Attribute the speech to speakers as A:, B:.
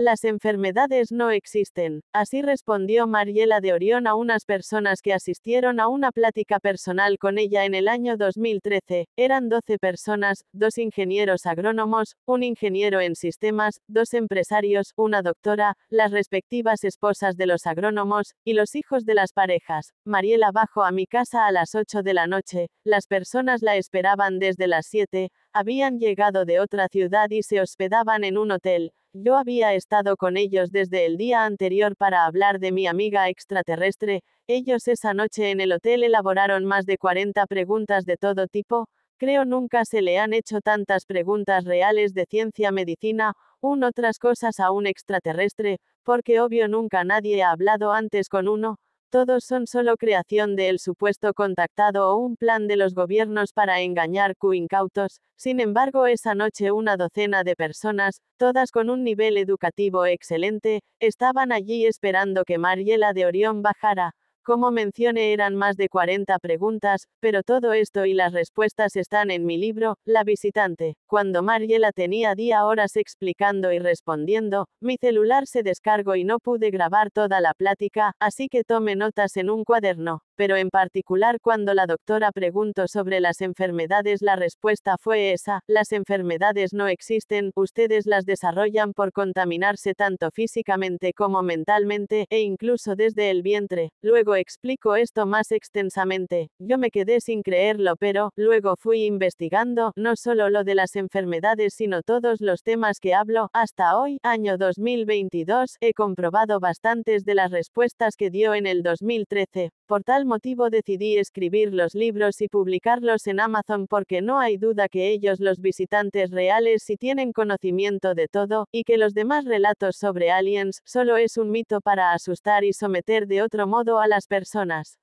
A: Las enfermedades no existen, así respondió Mariela de Orión a unas personas que asistieron a una plática personal con ella en el año 2013. Eran 12 personas, dos ingenieros agrónomos, un ingeniero en sistemas, dos empresarios, una doctora, las respectivas esposas de los agrónomos, y los hijos de las parejas. Mariela bajó a mi casa a las 8 de la noche, las personas la esperaban desde las 7, habían llegado de otra ciudad y se hospedaban en un hotel. Yo había estado con ellos desde el día anterior para hablar de mi amiga extraterrestre. Ellos esa noche en el hotel elaboraron más de 40 preguntas de todo tipo. Creo nunca se le han hecho tantas preguntas reales de ciencia medicina, un otras cosas a un extraterrestre, porque obvio nunca nadie ha hablado antes con uno, todos son solo creación del supuesto contactado o un plan de los gobiernos para engañar cuincautos, sin embargo esa noche una docena de personas, todas con un nivel educativo excelente, estaban allí esperando que Mariela de Orión bajara, como mencioné eran más de 40 preguntas, pero todo esto y las respuestas están en mi libro, La visitante. Cuando Mariela tenía día horas explicando y respondiendo, mi celular se descargó y no pude grabar toda la plática, así que tome notas en un cuaderno. Pero en particular cuando la doctora preguntó sobre las enfermedades la respuesta fue esa, las enfermedades no existen, ustedes las desarrollan por contaminarse tanto físicamente como mentalmente, e incluso desde el vientre. Luego explico esto más extensamente. Yo me quedé sin creerlo, pero, luego fui investigando, no solo lo de las enfermedades, sino todos los temas que hablo. Hasta hoy, año 2022, he comprobado bastantes de las respuestas que dio en el 2013. Por tal motivo decidí escribir los libros y publicarlos en Amazon porque no hay duda que ellos los visitantes reales si tienen conocimiento de todo, y que los demás relatos sobre aliens, solo es un mito para asustar y someter de otro modo a las personas.